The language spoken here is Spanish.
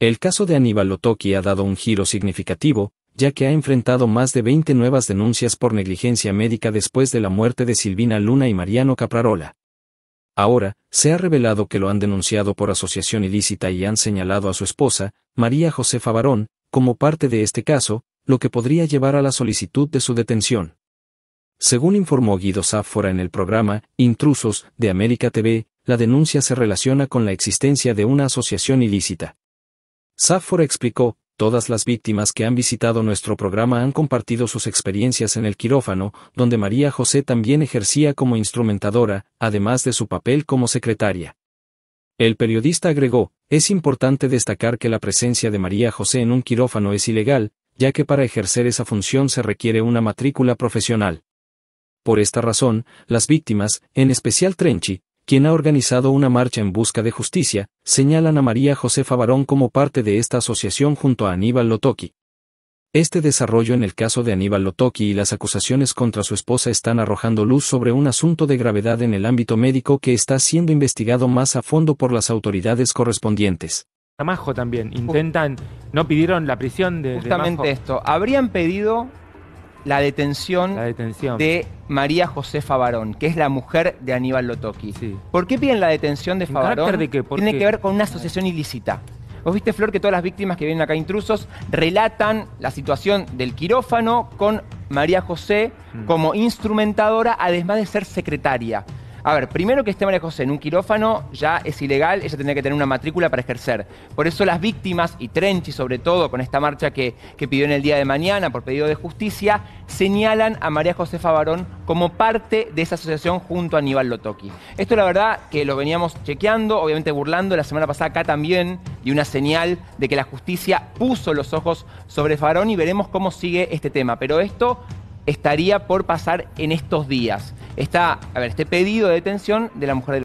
El caso de Aníbal Otoki ha dado un giro significativo, ya que ha enfrentado más de 20 nuevas denuncias por negligencia médica después de la muerte de Silvina Luna y Mariano Caprarola. Ahora, se ha revelado que lo han denunciado por asociación ilícita y han señalado a su esposa, María Josefa Barón, como parte de este caso, lo que podría llevar a la solicitud de su detención. Según informó Guido Sáfora en el programa Intrusos de América TV, la denuncia se relaciona con la existencia de una asociación ilícita. Safford explicó, todas las víctimas que han visitado nuestro programa han compartido sus experiencias en el quirófano, donde María José también ejercía como instrumentadora, además de su papel como secretaria. El periodista agregó, es importante destacar que la presencia de María José en un quirófano es ilegal, ya que para ejercer esa función se requiere una matrícula profesional. Por esta razón, las víctimas, en especial Trenchi, quien ha organizado una marcha en busca de justicia, señalan a María Josefa Barón como parte de esta asociación junto a Aníbal Lotoki. Este desarrollo en el caso de Aníbal Lotoki y las acusaciones contra su esposa están arrojando luz sobre un asunto de gravedad en el ámbito médico que está siendo investigado más a fondo por las autoridades correspondientes. Tamajo también, intentan, no pidieron la prisión de... Justamente esto, habrían pedido la detención, de María José Favarón, que es la mujer de Aníbal Lotoki. ¿Por qué piden la detención de Favarón? Tiene que ver con una asociación ilícita. Vos viste, Flor, que todas las víctimas que vienen acá intrusos relatan la situación del quirófano con María José mm. como instrumentadora, además de ser secretaria. A ver, primero que esté María José en un quirófano ya es ilegal, ella tendría que tener una matrícula para ejercer. Por eso las víctimas, y Trenchi sobre todo, con esta marcha que, pidió en el día de mañana por pedido de justicia, señalan a María José Favarón como parte de esa asociación junto a Aníbal Lotoki. Esto la verdad que lo veníamos chequeando, obviamente burlando, la semana pasada acá también, y una señal de que la justicia puso los ojos sobre Farón y veremos cómo sigue este tema. Pero esto estaría por pasar en estos días. Está, a ver, este pedido de detención de la mujer del